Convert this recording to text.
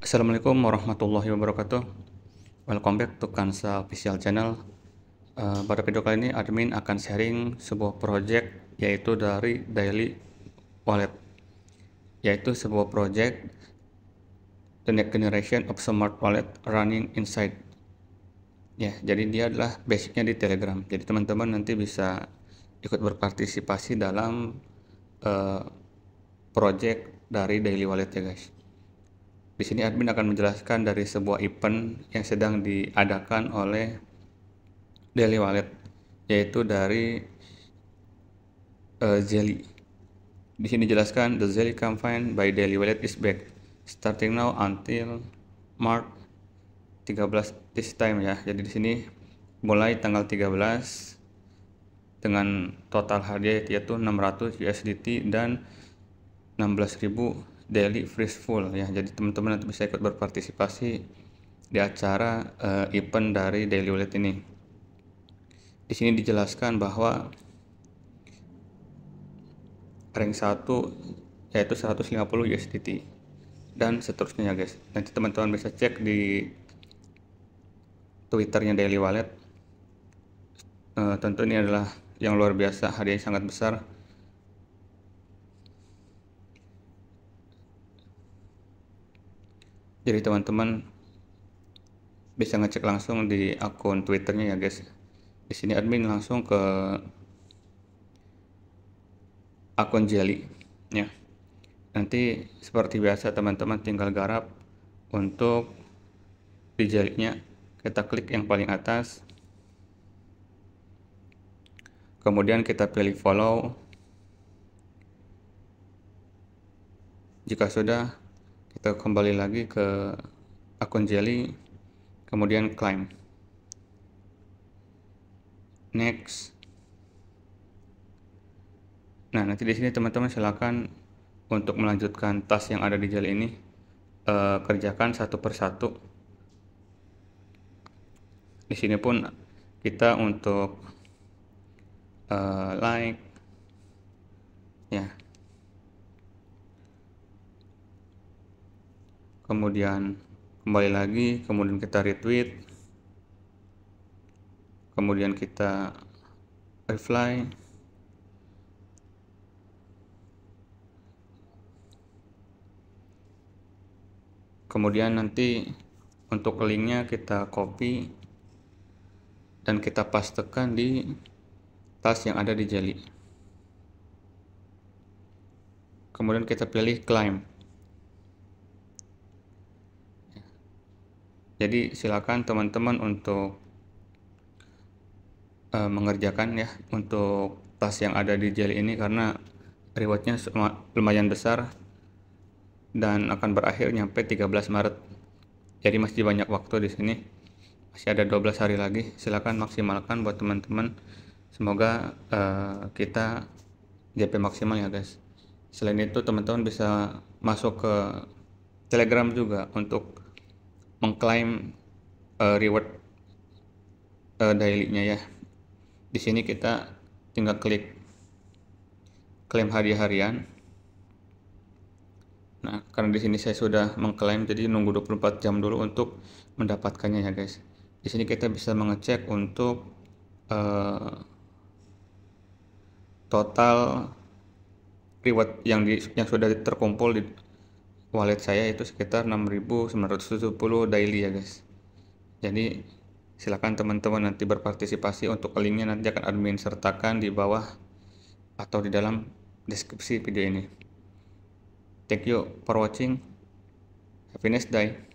Assalamualaikum warahmatullahi wabarakatuh Welcome back to Kansa Official Channel uh, Pada video kali ini admin akan sharing sebuah project yaitu dari Daily Wallet yaitu sebuah project The Next Generation of Smart Wallet Running Inside ya jadi dia adalah basicnya di Telegram jadi teman-teman nanti bisa ikut berpartisipasi dalam uh, project dari Daily Wallet ya guys di sini admin akan menjelaskan dari sebuah event yang sedang diadakan oleh Daily Wallet yaitu dari uh, eh, Jelly. Di sini jelaskan the Jelly campaign by Daily Wallet is back starting now until March 13 this time ya. Jadi di sini mulai tanggal 13 dengan total hadiah yaitu 600 USDT dan 16.000 daily Full ya jadi teman-teman nanti bisa ikut berpartisipasi di acara uh, event dari daily wallet ini di sini dijelaskan bahwa ring 1 yaitu 150 USDT dan seterusnya ya guys nanti teman-teman bisa cek di twitternya daily wallet uh, tentu ini adalah yang luar biasa hadiahnya sangat besar jadi teman-teman bisa ngecek langsung di akun twitternya ya guys di sini admin langsung ke akun jelly ya nanti seperti biasa teman-teman tinggal garap untuk di nya. kita klik yang paling atas kemudian kita pilih follow jika sudah kita kembali lagi ke akun Jelly kemudian climb next nah nanti di sini teman-teman silakan untuk melanjutkan tas yang ada di Jelly ini eh, kerjakan satu persatu di sini pun kita untuk eh, like ya kemudian kembali lagi kemudian kita retweet kemudian kita reply kemudian nanti untuk linknya kita copy dan kita pastekan di tas yang ada di jeli kemudian kita pilih climb Jadi silakan teman-teman untuk uh, mengerjakan ya untuk tas yang ada di jelly ini karena rewardnya lumayan besar dan akan berakhir nyampe 13 Maret. Jadi masih banyak waktu di sini. Masih ada 12 hari lagi. Silakan maksimalkan buat teman-teman. Semoga uh, kita JP maksimal ya guys. Selain itu teman-teman bisa masuk ke Telegram juga untuk mengklaim uh, reward uh, daily-nya ya. Di sini kita tinggal klik klaim hadiah harian. Nah, karena di sini saya sudah mengklaim jadi nunggu 24 jam dulu untuk mendapatkannya ya, guys. Di sini kita bisa mengecek untuk uh, total reward yang di, yang sudah terkumpul di wallet saya itu sekitar 6970 daily ya guys jadi silakan teman-teman nanti berpartisipasi untuk linknya nanti akan admin sertakan di bawah atau di dalam deskripsi video ini thank you for watching have a nice day